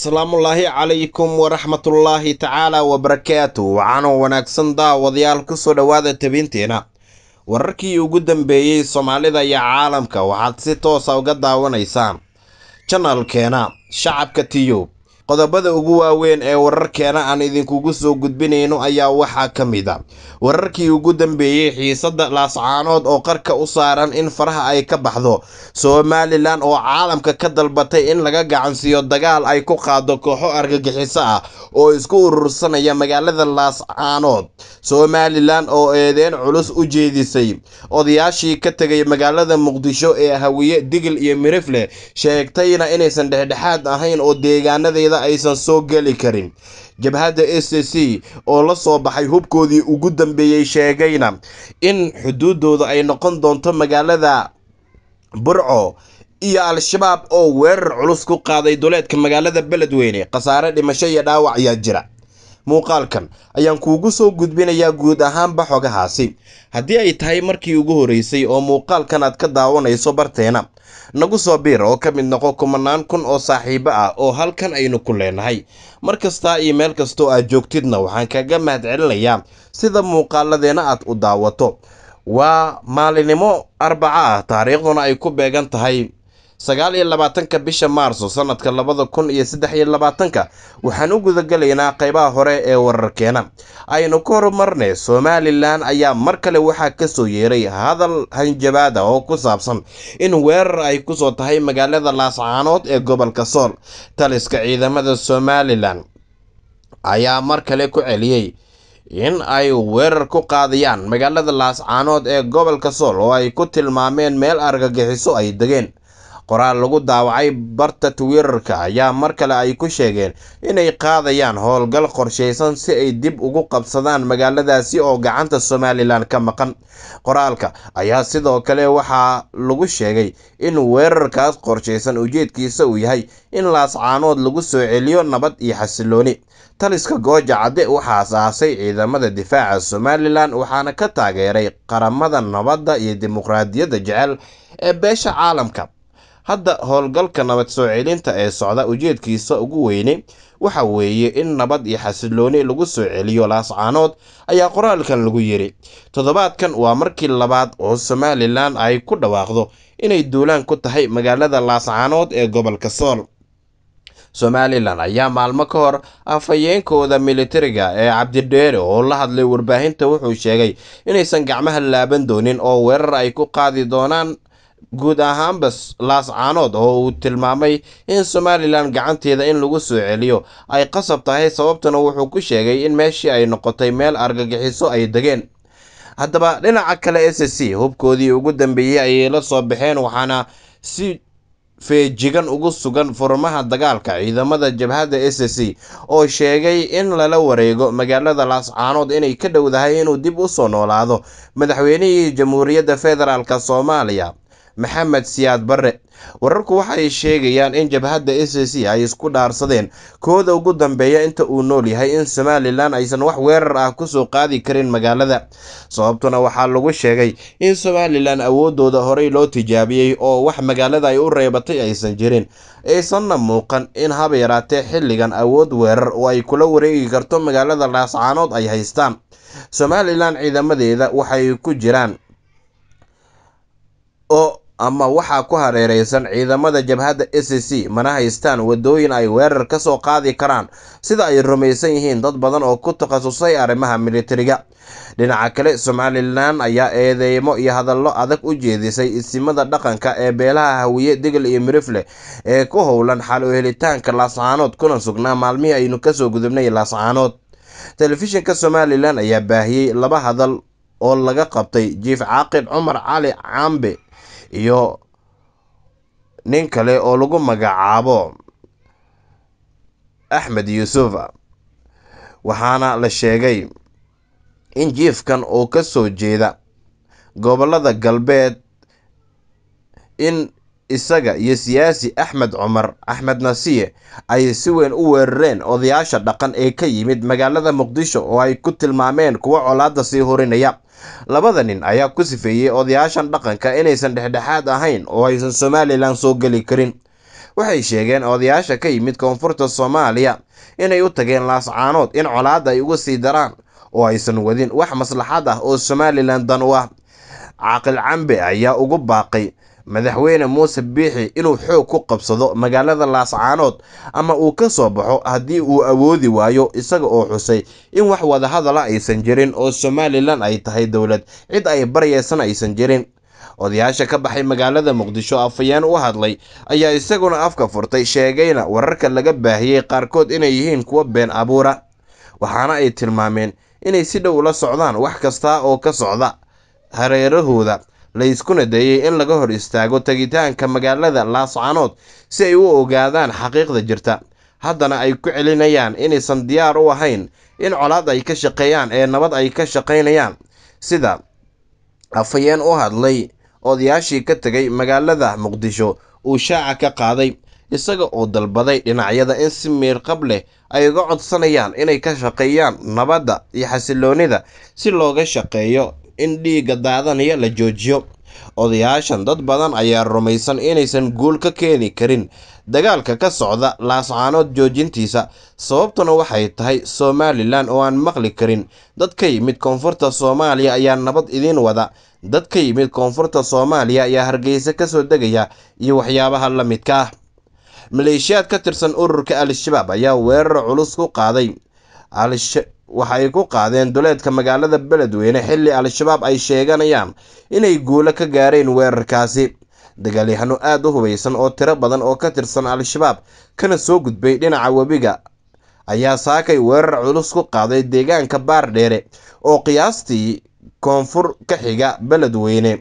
asalaamullaahi calaykum waraxmatullaahi tacaala wabarakaatu waxaanoo wanaagsan daawadayaal ku soo dhowaada tabiinteenna wararkii ugu dambeeyey soomaalida iyo caalamka waxaad si toosa ah uga daawanaysaan janalkeena shacabka tiyub qodobada ugu waaweyn ee wararkeena aan idinkugu soo gudbinayno ayaa waxaa ka mid a ah. wararkii ugu dambeeyey xiisadda laascaanood oo qarka u saaran in faraha ay ka baxdo somalilan oo caalamka ka dalbatay in laga gacansiiyo dagaal ay ku qaado kooxo argagixiso ah oo isku urursanaya magaalada laascaanood somalilan oo eedeen culus u jeedisay odayaashii ka tegay magaalada muqdisho ee hawiye digil iyo mirif sheegtayna inaysan dhexdhexaad ahayn oo deegaanadeeda aysan soo geli karin jabhadda s c oo la soo baxay hubkoodii ugu dambeeyey sheegayna in xuduuddooda ay noqon doonto magaalada burco iyo al-shabaab oo weerar culus ku qaaday duleedka magaalada beledweyne khasaare dhimasho iyo dhaawac ayaa jira muuqaalkan ayaan kuugu soo gudbinayaa guud ahaanba xogahaasi haddii ay tahay markii ugu horreysay oo muuqaalkan aad ka daawanayso barteena nagu soo biir oo ka mid noqo kumanaan kun oo saaxiibo ah oo halkan aynu ku leenahay mar kastaa iyo meel kastoo aad joogtidna waxaan kaga mahad celinayaa sida muuqaaladeena aad u daawato waa maalinimo arbaca ah taariikhduna ay ku beegan tahay sagaal iyo labaatanka bisha maarso sanadka labada kun iyo saddex iyo labaatanka waxaan u gudagelaynaa qaybaha hore ee wararkeena aynu ku horumarnay somalilan ayaa mar kale waxaa kasoo yeeray hadal hanjabaada ah oo ku saabsan in weerar ay kusoo tahay magaalada laascaanood ee gobolka sool taliska ciidamada somalilan ayaa mar kale ku celiyey in ay weerar ku qaadayaan magaalada laascaanood ee gobolka sool oo ay ku tilmaameen meel argagixiso ay degeen qoraal lagu daawacay barta twitter ayaa mar kale ay ku sheegeen inay qaadayaan howlgal qorshaysan si ay dib ugu qabsadaan magaaladaasi oo gacanta somalilan ka maqan qoraalka ayaa sidoo kale waxaa lagu sheegay in weerarkaas qorshaysan ujeedkiisa uu yahay in laascaanood lagu soo celiyo nabad iyo xasilooni taliska gooja cadde waxaas aasay ciidamada difaaca somalilan waxaana ka taageeray qaramada nabadda iyo dimuqraadiyadda jecel ee beesha caalamka hadda howlgalka nabad soo celinta ee socda ujeedkiisa ugu weyne waxa weeye in nabad iyo xasilooni lagu soo celiyo laascaanood ayaa qoraalkan lagu yiri toddobaadkan waa markii labaad oo somalilan ay ku dhawaaqdo inay duulaan ku tahay magaalada laascaanood ee gobolka sool somalilan ayaa maalmo ka hor afhayeenkooda militariga ah ee cabdidheere oo la hadlay warbaahinta wuxuu sheegay inaysan gacmaha laaban doonin oo weerar ay ku qaadi doonaan guud ahaanba laascaanood oo uu tilmaamay in somalilan gacanteeda in lagu soo celiyo ay qasab tahay sababtana wuxuu ku sheegay in meeshii ay noqotay meel argagixiso ay degeen haddaba dhinaca kale s c hubkoodii ugu dambeeyey ayay la soo baxeen waxaana si feejigan ugu sugan furmaha dagaalka ciidamada jabhadda s c oo sheegay in lala wareego magaalada laascaanood inay ka dhowdahay inuu dib u soo noolaado madaxweynihii jamhuuriyadda federaalk soomaaliya maxamed siyaad barre wararku waxay sheegayaan in jabhadda s a c ay isku dhaarsadeen kooda ugu dambeeya inta uu nool yahay in somalilan aysan wax weerar ah kusoo qaadi karin magaalada sababtuna waxaa lagu sheegay in somalilan awooddooda horey loo tijaabiyey oo wax magaalada ay u reebatay aysan jirin aysanna muuqan in haba yaraatee xilligan awood weerar oo ay kula wareegi karto magaalada laascaanood ay haystaan somalilan ciidamadeeda waxay ku jiraan oo ama waxaa ku hareereysan ciidamada jabhadda s e c mana haystaan waddooyin ay weerar ka soo qaadi karaan sida ay rumaysan yihiin dad badan oo ku takhasusay arrimaha militariga dhinaca kale somalilan ayaa eedeymo iyo hadallo adag u jeedisay isimada dhaqanka ee beelaha hawiye degel iyo mirifle ee ku howlan xal u helitaanka laascaanood kuna sugnaa maalmihii aynu kasoo gudubnay laascaanood telefishinka somalilan ayaa baahiyey laba hadal oo laga qabtay jiif caaqid cumar cali caambe iyo nin kale oo lagu magacaabo axmed yuusuf waxaana la sheegay in jiifkan uu ka soo jeeda gobolada galbeed in isaga iyo siyaasi axmed cumar axmed nasiye ayay si weyn u weerareen odayaasha dhaqan ee ka yimid magaalada muqdisho oo ay ku tilmaameen kuwa colaadda sii horinaya labada nin ayaa ku sifeeyey odayaashan dhaqanka inaysan dhexdhexaad ahayn oo aysan somalilan soo geli karin waxay sheegeen odayaasha ka yimid koonfurta soomaaliya inay u tageen laascaanood in colaadda ay uga sii daraan oo aysan wadin wax maslaxad ah oo somalilan dan u ah caaqil cambe ayaa ugu baaqay madaxweyne muuse biixi inuu xoog ku qabsado magaalada laascaanood ama uu ka soo baxo haddii uu awoodi waayo isaga oo xusay in wax wadahadala aysan jirin oo somalilan ay tahay dowlad cid ay baryaysan aysan jirin odayaasha ka baxay magaalada muqdisho afayeen u hadlay ayaa isaguna afka furtay sheegayna wararka laga baahiyey qaarkood inay yihiin kuwa been abuura waxaana ay tilmaameen inay si dhow ula socdaan wax kasta oo ka socda hareerahooda layskuna dayey in laga hor istaago tegitaanka magaalada laascanood si ay u ogaadaan xaqiiqda jirta haddana ay ku celinayaan inaysan diyaar u ahayn in colaad ay ka shaqeeyaan ee nabad ay ka shaqaynayaan sida afhayeen u hadlay odayaashii ka tegay magaalada muqdisho uu shaaca ka qaaday isaga oo dalbaday dhinacyada in si miirqab leh ay uga codsanayaan inay ka shaqeeyaan nabadda iyo xasiloonida si looga shaqeeyo in dhiigga daadanaya la joojiyo odayaashan dad badan ayaa rumaysan inaysan guul ka keeni karin dagaalka ka socda laascaanood joojintiisa sababtuna waxay tahay somalilan oo aan maqli karin dad ka yimid koonfurta soomaaliya ayaa nabad idiin wada dad ka yimid koonfurta soomaaliya ayaa hargeysa ka soo degaya iyo waxyaabaha la midka ah maleeshiyaad ka tirsan ururka al-shabaab ayaa weerar culus ku qaaday waxa ku qaadeen duleedka magaalada beledweyne xilli al-shabaab ay sheeganayaan inay guulo ka gaareen weerarkaasi dagaalyahano aada u hubaysan oo tiro badan oo ka tirsan al-shabaab kana soo gudbay dhinaca webiga ayaa saakay weerar culus ku qaaday deegaanka baardheere oo qiyaastii koonfur ka xiga beledweyne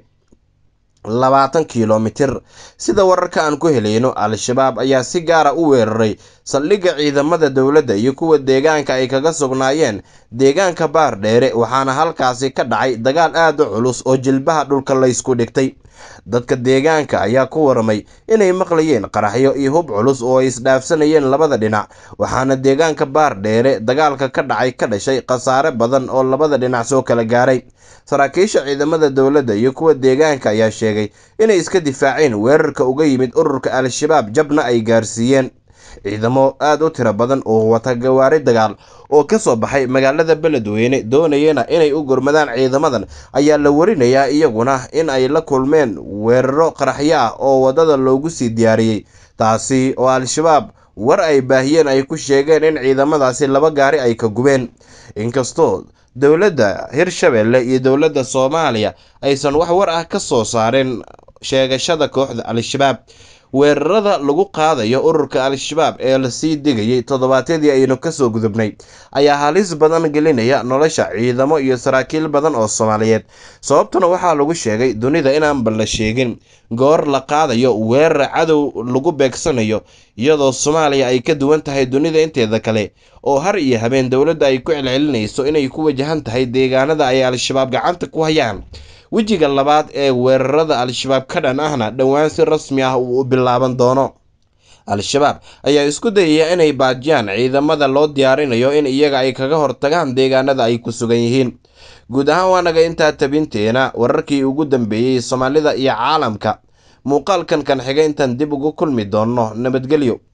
labaatan kilomitir sida wararka aan ku helayno al-shabaab ayaa si gaara ah u weeraray saldhigga ciidamada dowladda iyo kuwa deegaanka ay kaga sugnaayeen deegaanka baar dheere waxaana halkaasi ka dhacay dagaal aad u culus oo jilbaha dhulka laysku dhigtay dadka deegaanka ayaa ku waramay inay maqlayeen qaraxyo iyo hub culus oo ay isdhaafsanayeen labada dhinac waxaana deegaanka baar dheere dagaalka ka dhacay ka dhashay khasaare badan oo labada dhinac soo kala gaaray saraakiisha ciidamada dowladda iyo kuwa deegaanka ayaa sheegay sheegay inay iska difaaceen weerarka uga yimid ururka al-shabaab jabna ay gaarsiiyeen ciidamo aada u tiro badan oo wata gawaari dagaal oo ka soo baxay magaalada beledweyne doonayana inay u gurmadaan ciidamadan ayaa la warinayaa iyaguna in ay la kulmeen weeraro qaraxyo ah oo waddada loogu sii diyaariyey taasi oo al-shabaab war ay baahiyeen ay ku sheegeen in ciidamadaasi laba gaari ay ka gubeen inkastoo dowladda hirshabeelle iyo dowladda soomaaliya aysan wax war ah ka soo saarin sheegashada kooxda al-shabaab weerarada lagu qaadayo ururka al-shabaab ee lasii degayay toddobaateedii aynu kasoo gudubnay ayaa halis badan gelinaya nolosha ciidamo iyo saraakiil badan oo soomaaliyeed sababtuna waxaa lagu sheegay dunida inaanba la sheegin goor la qaadayo weerar cadow lagu beegsanayo iyadoo soomaaliya ay ka duwan tahay dunida inteeda kale oo har iyo habeen dowladda ay ku celcelinayso inay ku wajahan tahay deegaanada ay al-shabaab gacanta ku hayaan wejiga labaad ee weerarada al-shabaab ka dhan ahna dhowaan si rasmi ah uu u bilaaban doono al-shabaab ayaa isku dayaya inay baajiyaan ciidamada loo diyaarinayo in iyaga ay kaga hortagaan deegaanada ay ku sugan yihiin guud ahaan waa naga intaa tabinteena wararkii ugu dambeeyey soomaalida iyo caalamka muuqaalkan kan xiga intaan dib ugu kulmi doonno nabadgelyo